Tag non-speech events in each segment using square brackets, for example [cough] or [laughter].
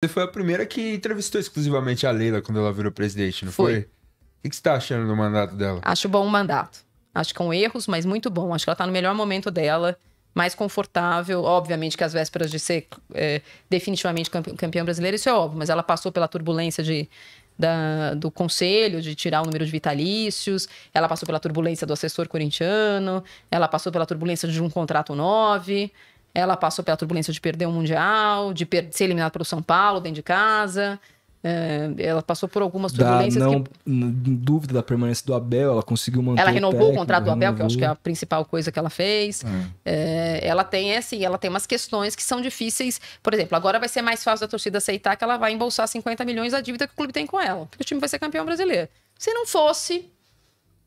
Você foi a primeira que entrevistou exclusivamente a Leila quando ela virou presidente, não foi? foi? O que você está achando do mandato dela? Acho bom o mandato. Acho que com é erros, mas muito bom. Acho que ela está no melhor momento dela, mais confortável. Obviamente que as vésperas de ser é, definitivamente campeã brasileira, isso é óbvio, mas ela passou pela turbulência de, da, do conselho de tirar o número de vitalícios, ela passou pela turbulência do assessor corintiano, ela passou pela turbulência de um contrato 9. Ela passou pela turbulência de perder o Mundial, de per ser eliminada pelo São Paulo dentro de casa. É, ela passou por algumas turbulências. Da não, que... Dúvida da permanência do Abel, ela conseguiu manter. Ela renovou o, técnico, o contrato do Abel, que eu acho que é a principal coisa que ela fez. É. É, ela tem é assim, ela tem umas questões que são difíceis. Por exemplo, agora vai ser mais fácil da torcida aceitar que ela vai embolsar 50 milhões da dívida que o clube tem com ela, porque o time vai ser campeão brasileiro. Se não fosse,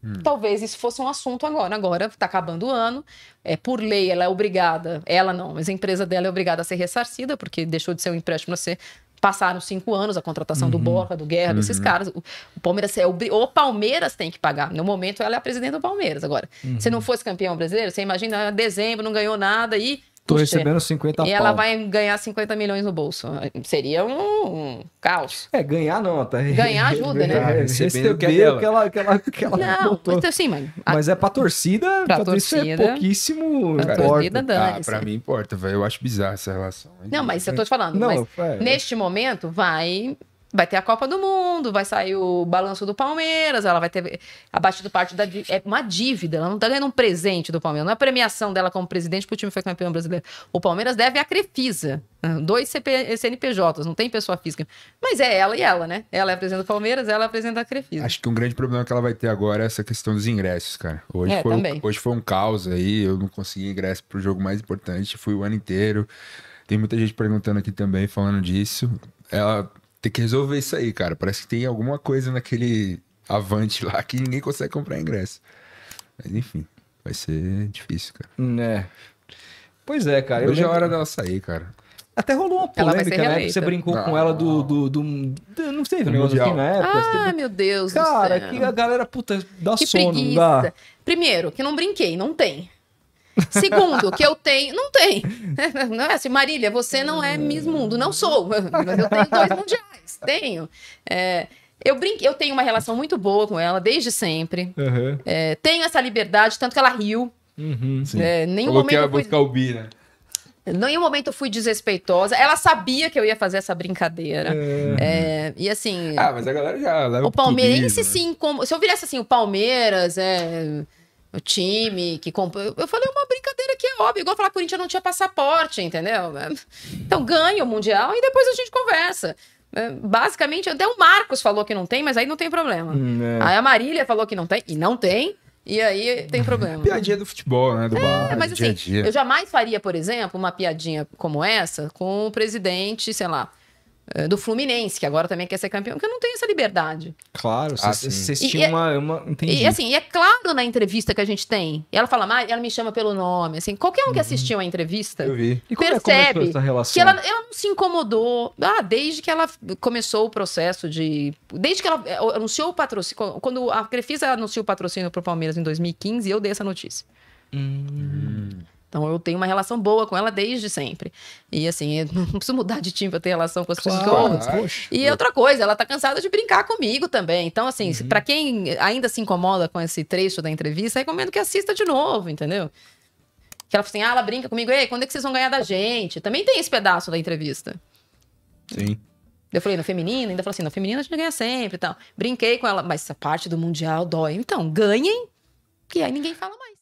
Hum. Talvez isso fosse um assunto agora. Agora está acabando o ano, é, por lei ela é obrigada, ela não, mas a empresa dela é obrigada a ser ressarcida, porque deixou de ser um empréstimo a ser passaram cinco anos a contratação uhum. do Borja, do Guerra, uhum. desses caras. O, o Palmeiras é o, o, Palmeiras tem que pagar. No momento ela é a presidente do Palmeiras agora. Uhum. Se não fosse campeão brasileiro, você imagina ah, dezembro não ganhou nada e Tô recebendo 50 E pau. ela vai ganhar 50 milhões no bolso. Seria um, um caos. É, ganhar não, tá? Ganhar [laughs] ajuda, né? Receber o que, é ela, que ela, que ela não, botou. Então sim, mano. Mas é pra torcida, pra, pra torcida, é pouquíssimo pra importa. Torcida dane, ah, pra mim importa, velho. Eu acho bizarro essa relação. Não, mas eu tô te falando. Não, mas é, neste momento, vai Vai ter a Copa do Mundo, vai sair o balanço do Palmeiras, ela vai ter abatido parte da. É uma dívida, ela não tá ganhando um presente do Palmeiras. Não é premiação dela como presidente, porque o time foi campeão brasileiro. O Palmeiras deve a Crefisa, né, dois CP, CNPJs, não tem pessoa física. Mas é ela e ela, né? Ela é a presidente do Palmeiras, ela é a presidente da Crefisa. Acho que um grande problema que ela vai ter agora é essa questão dos ingressos, cara. Hoje, é, foi, um, hoje foi um caos aí, eu não consegui ingresso pro jogo mais importante, fui o ano inteiro. Tem muita gente perguntando aqui também, falando disso. Ela tem que resolver isso aí, cara. Parece que tem alguma coisa naquele avante lá que ninguém consegue comprar ingresso. Mas enfim, vai ser difícil, cara. Né. Pois é, cara. Hoje é a hora dela sair, cara. Até rolou uma polêmica, né? Você brincou não. com ela do, do, do, do Não sei, assim, né? Ah, teve... meu Deus. Cara, que a galera, puta, dá que sono, preguiça. dá. Primeiro, que não brinquei, não tem. Segundo, que eu tenho. Não tem. [laughs] Não é assim, Marília, você não é Miss Mundo. Não sou. [laughs] Mas eu tenho dois mundiais. Tenho. É, eu brinque, eu tenho uma relação muito boa com ela desde sempre. Uhum. É, tenho essa liberdade, tanto que ela riu. Uhum, é, nenhum Falou momento que ia fui... o né? Em nenhum momento eu fui desrespeitosa. Ela sabia que eu ia fazer essa brincadeira. É... É, e assim. Ah, mas a galera já leva O palmeirense, né? sim. Como... Se eu virasse assim, o Palmeiras, é o time que comprou. Eu falei, é uma brincadeira que é óbvia, igual falar que o Corinthians não tinha passaporte, entendeu? É, então ganha o Mundial e depois a gente conversa. É, basicamente, até o Marcos falou que não tem, mas aí não tem problema. Hum, é. Aí a Marília falou que não tem, e não tem. E aí tem problema. piadinha do futebol, né? Do é, bar, mas assim, dia -dia. eu jamais faria, por exemplo, uma piadinha como essa com o presidente, sei lá, eh, do Fluminense, que agora também quer ser campeão, que eu não tenho essa liberdade. Claro, ah, vocês ah, tinham é- uma, uma. Entendi. E assim, e é claro na entrevista que a gente tem. ela fala, mas ela me chama pelo nome. assim, Qualquer um uhum. que assistiu a entrevista percebe é, que ela, ela não se incomodou. Ah, desde que ela começou o processo de. Desde que ela eh, anunciou o patrocínio. Quando a Crefisa anunciou o patrocínio para o Palmeiras em 2015, eu dei essa notícia. Hum. Então eu tenho uma relação boa com ela desde sempre. E assim, [laughs] não preciso mudar de time pra ter relação com as claro. pessoas. E outra coisa, ela tá cansada de brincar comigo também. Então, assim, uhum. para quem ainda se incomoda com esse trecho da entrevista, recomendo que assista de novo, entendeu? Que ela fala assim, ah, ela brinca comigo, ei, quando é que vocês vão ganhar da gente? Também tem esse pedaço da entrevista. Sim. Eu falei, no feminino, ainda falou assim, no feminino a gente ganha sempre e tal. Brinquei com ela, mas essa parte do Mundial dói. Então, ganhem, que aí ninguém fala mais.